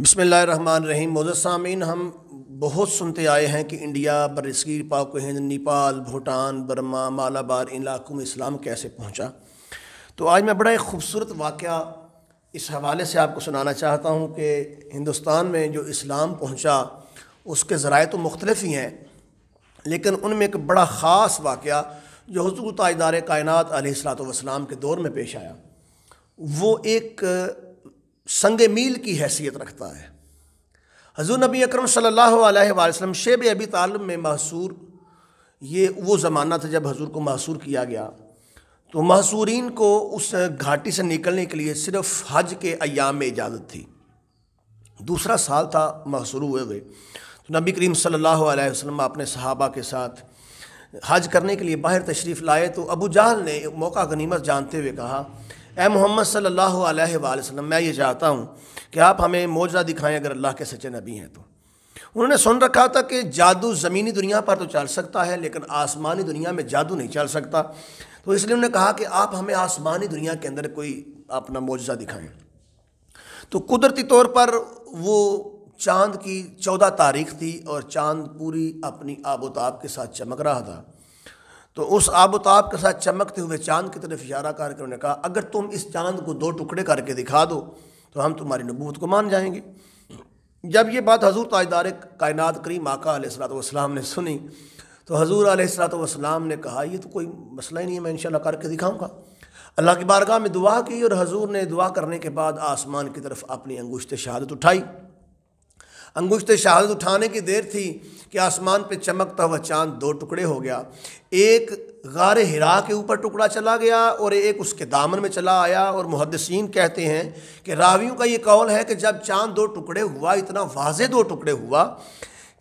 बसमीम सामीन हम बहुत सुनते आए हैं कि इंडिया बरसगीर पाक हिंद नेपाल भूटान बर्मा मालाबार इन इलाकों में इस्लाम कैसे पहुंचा तो आज मैं बड़ा एक खूबसूरत वाक़ इस हवाले से आपको सुनाना चाहता हूं कि हिंदुस्तान में जो इस्लाम पहुंचा उसके ज़राए तो मुख्तलिफ ही हैं लेकिन उनमें एक बड़ा ख़ास वाक़ जो हजूर ताजदार कायनत सलात वसलाम के दौर में पेश आया वो एक संग मील की हैसियत रखता है हजू नबी अक्रम सल्हसम शेब अबी तालम में महसूर ये वो ज़माना था जब हजूर को महसूर किया गया तो महसूरीन को उस घाटी से निकलने के लिए सिर्फ हज के अयाम में इजाज़त थी दूसरा साल था महसूर हुए हुए तो नबी करीम सल्लल्लाहु वसम अपने सहाबा के साथ हज करने के लिए बाहर तशरीफ़ लाए तो अबू जहल ने मौका गनीमत जानते हुए कहा ए मोहम्मद सल्लल्लाहु अलैहि वसल्लम मैं ये चाहता हूँ कि आप हमें मौजा दिखाएं अगर अल्लाह के सच्चे नबी हैं तो उन्होंने सुन रखा था कि जादू ज़मीनी दुनिया पर तो चल सकता है लेकिन आसमानी दुनिया में जादू नहीं चल सकता तो इसलिए उन्होंने कहा कि आप हमें आसमानी दुनिया के अंदर कोई अपना मुआवजा दिखाएं तो कुदरती तौर पर वो चांद की चौदह तारीख थी और चांद पूरी अपनी आबोताब के साथ चमक रहा था तो उस आबोताब के साथ चमकते हुए चांद की तरफ इशारा करके उन्होंने कहा अगर तुम इस चांद को दो टुकड़े करके दिखा दो तो हम तुम्हारी नबूत को मान जाएंगे जब ये बात हजूर ताजदार कायनात माका आका सलाम ने सुनी तो हजूर सलाम ने कहा ये तो कोई मसला ही नहीं है मैं इनशाला करके दिखाऊँगा अल्लाह की बारगाह में दुआ की और हजूर ने दुआ करने के बाद आसमान की तरफ अपनी अंगुश्त शहादत उठाई अंगुश्त शहादत उठाने की देर थी कि आसमान पे चमकता हुआ चांद दो टुकड़े हो गया एक गार हिरा के ऊपर टुकड़ा चला गया और एक उसके दामन में चला आया और मुहदसिन कहते हैं कि रावियों का ये कौल है कि जब चांद दो टुकड़े हुआ इतना वाज दो टुकड़े हुआ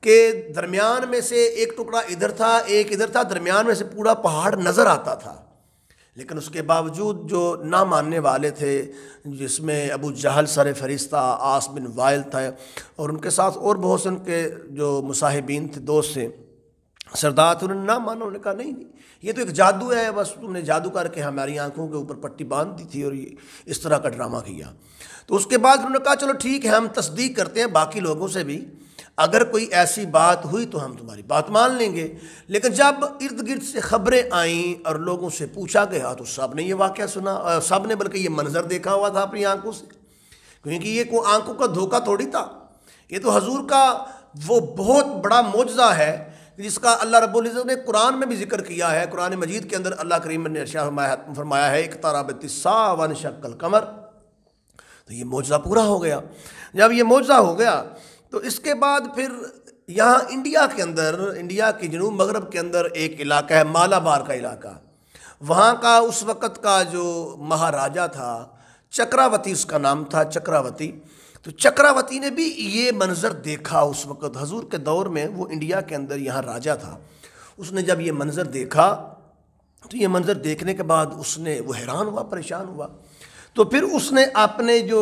कि दरमियान में से एक टुकड़ा इधर था एक इधर था दरमियान में से पूरा पहाड़ नज़र आता था लेकिन उसके बावजूद जो ना मानने वाले थे जिसमें अबू जहल सर फरिश्ता आस बिन वायल था और उनके साथ और बहुत से उनके जो मुसाहिबीन थे दोस्त थे सरदार थे उन्होंने ना माना उन्होंने कहा नहीं ये तो एक जादू है बस तुमने जादू करके हमारी आंखों के ऊपर पट्टी बांध दी थी और ये इस तरह का ड्रामा किया तो उसके बाद उन्होंने कहा चलो ठीक है हम तस्दीक करते हैं बाकी लोगों से भी अगर कोई ऐसी बात हुई तो हम तुम्हारी बात मान लेंगे लेकिन जब इर्द गिर्द से खबरें आईं और लोगों से पूछा गया तो सब ने यह वाक़ सुना सब ने बल्कि ये मंज़र देखा हुआ था अपनी आंखों से क्योंकि ये को आंखों का धोखा थोड़ी था ये तो हजूर का वो बहुत बड़ा मुआजा है जिसका अल्लाह रब्ज़त ने कुरान में भी जिक्र किया है कुरान मजीद के अंदर अल्लाह करीम ने फरमाया है एक ताराबतिस्सा वन शक्ल कमर तो ये मुआवजा पूरा हो गया जब ये मुआजा हो गया तो इसके बाद फिर यहाँ इंडिया के अंदर इंडिया के जनूब मगरब के अंदर एक इलाका है मालाबार का इलाका वहाँ का उस वक़्त का जो महाराजा था चक्रावती उसका नाम था चक्रावती तो चक्रावती ने भी ये मंज़र देखा उस वक़्त हजूर के दौर में वो इंडिया के अंदर यहाँ राजा था उसने जब ये मंज़र देखा तो ये मंज़र देखने के बाद उसने वो हैरान हुआ परेशान हुआ तो फिर उसने अपने जो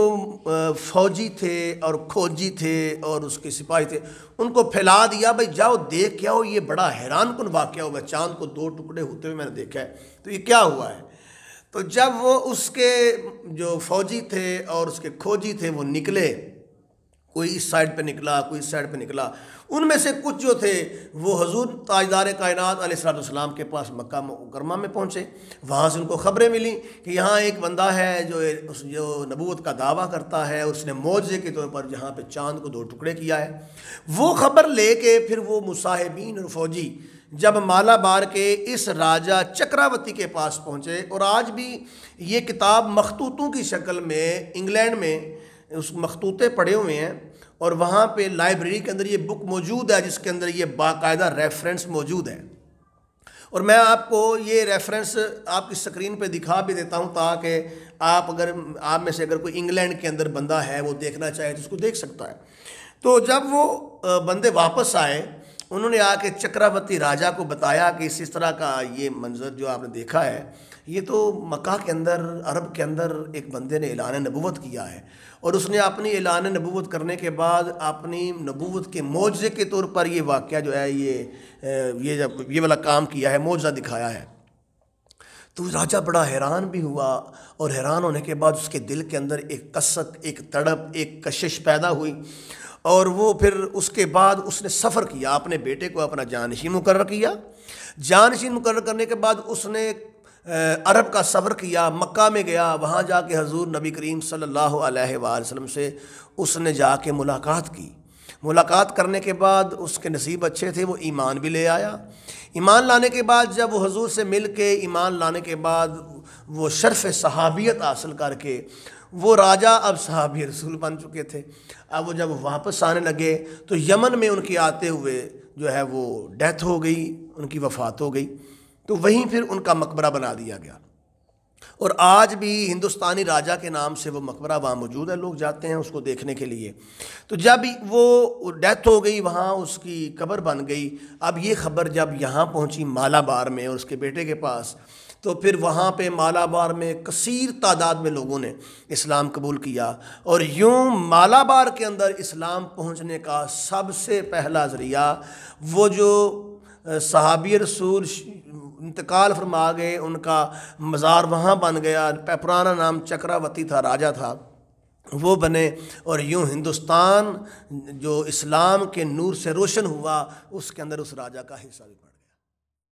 फौजी थे और खोजी थे और उसके सिपाही थे उनको फैला दिया भाई जाओ देख क्या हो ये बड़ा हैरान कन वाक्य हुआ चांद को दो टुकड़े होते हुए मैंने देखा है तो ये क्या हुआ है तो जब वो उसके जो फौजी थे और उसके खोजी थे वो निकले कोई इस साइड पे निकला कोई इस साइड पे निकला उनमें से कुछ जो थे वो हजूर ताजदार कायनात सलाम के पास मक्का मुकरमा में पहुँचे वहाँ से उनको ख़बरें मिली कि यहाँ एक बंदा है जो उस जो नबूत का दावा करता है उसने मुआवजे के तौर पर जहाँ पर चांद को दो टुकड़े किया है वो ख़बर ले के फिर वो मुसाहिबीन और फौजी जब मालाबार के इस राजा चक्रावती के पास पहुँचे और आज भी ये किताब मखतूतों की शक्ल में इंग्लैंड में उस मखतूते पड़े हुए हैं और वहाँ पे लाइब्रेरी के अंदर ये बुक मौजूद है जिसके अंदर ये बाकायदा रेफरेंस मौजूद है और मैं आपको ये रेफरेंस आपकी स्क्रीन पे दिखा भी देता हूँ ताकि आप अगर आप में से अगर कोई इंग्लैंड के अंदर बंदा है वो देखना चाहे तो उसको देख सकता है तो जब वो बंदे वापस आए उन्होंने आके चक्रावती राजा को बताया कि इस इस तरह का ये मंज़र जो आपने देखा है ये तो मक्का के अंदर अरब के अंदर एक बंदे ने एलान नबूत किया है और उसने अपनी एलान नबूत करने के बाद अपनी नबूत के मौजे के तौर पर ये वाक़ जो है ये ये जब ये वाला काम किया है मुआवजा दिखाया है तो राजा बड़ा हैरान भी हुआ और हैरान होने के बाद उसके दिल के अंदर एक कसक एक तड़प एक कशिश पैदा हुई और वो फिर उसके बाद उसने सफ़र किया अपने बेटे को अपना जानशीन मुकर किया जानशीन मुकर करने के बाद उसने अरब का सब्र किया मक्का में गया वहाँ जा के हजूर नबी करीम सल्लल्लाहु से उसने जा के मुलाकात की मुलाकात करने के बाद उसके नसीब अच्छे थे वो ईमान भी ले आया ईमान लाने के बाद जब वो हजूर से मिल के ईमान लाने के बाद वो शर्फ़ सहाबियत हासिल करके वो राजा अब सहाबी रसूल बन चुके थे अब वो जब वापस आने लगे तो यमन में उनके आते हुए जो है वो डेथ हो गई उनकी वफ़ात हो गई तो वहीं फिर उनका मकबरा बना दिया गया और आज भी हिंदुस्तानी राजा के नाम से वो मकबरा वहाँ मौजूद है लोग जाते हैं उसको देखने के लिए तो जब वो डेथ हो गई वहाँ उसकी कब्र बन गई अब ये खबर जब यहाँ पहुँची मालाबार में और उसके बेटे के पास तो फिर वहाँ पे मालाबार में कसीर तादाद में लोगों ने इस्लाम कबूल किया और यूँ मालाबार के अंदर इस्लाम पहुँचने का सबसे पहला ज़रिया वो जो सहाबी रसूल इंतकाल फरमा गए उनका मज़ार वहाँ बन गया पुराना नाम चक्रावती था राजा था वो बने और यूँ हिंदुस्तान जो इस्लाम के नूर से रोशन हुआ उसके अंदर उस राजा का हिस्सा भी पड़ा